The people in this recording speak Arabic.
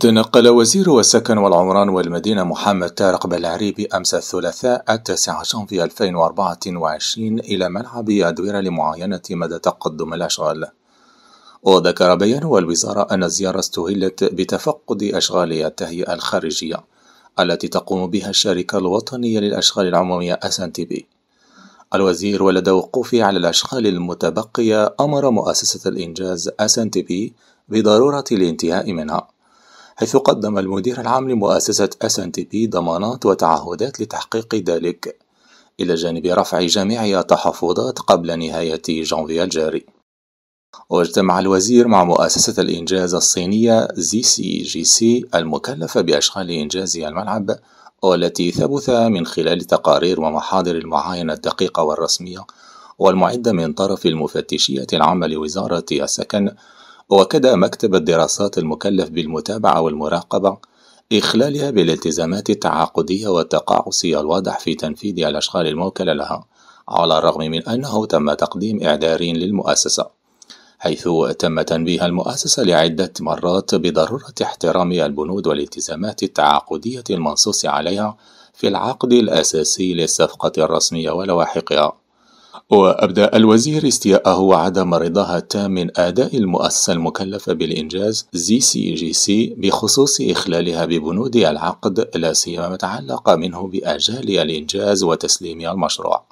تنقل وزير السكن والعمران والمدينة محمد طارق بلعريبي أمس الثلاثاء التاسع جانفي 2024 إلى ملعب أدويرة لمعاينة مدى تقدم الأشغال وذكر بيان الوزارة أن الزيارة استهلت بتفقد أشغال التهيئة الخارجية التي تقوم بها الشركة الوطنية للأشغال العمومية SNTB الوزير ولد وقوفه على الأشغال المتبقية أمر مؤسسة الإنجاز SNTB بضرورة الانتهاء منها حيث قدم المدير العام لمؤسسة اس ان تي بي ضمانات وتعهدات لتحقيق ذلك إلى جانب رفع جميع التحفظات قبل نهاية جانفي الجاري واجتمع الوزير مع مؤسسة الإنجاز الصينية زي سي جي سي المكلفة بأشغال إنجاز الملعب والتي ثبت من خلال تقارير ومحاضر المعاينة الدقيقة والرسمية والمعدة من طرف المفتشية العامة لوزارة السكن وأكد مكتب الدراسات المكلف بالمتابعة والمراقبة إخلالها بالالتزامات التعاقدية والتقاعسية الواضح في تنفيذ الأشغال الموكلة لها على الرغم من أنه تم تقديم إعذار للمؤسسة حيث تم تنبيه المؤسسة لعدة مرات بضرورة احترام البنود والالتزامات التعاقدية المنصوص عليها في العقد الأساسي للصفقة الرسمية ولواحقها وأبدى الوزير استياءه وعدم رضاها التام من أداء المؤسسة المكلفة بالإنجاز زي سي جي سي بخصوص إخلالها ببنود العقد لا سيما ما تعلق منه بأجال الإنجاز وتسليم المشروع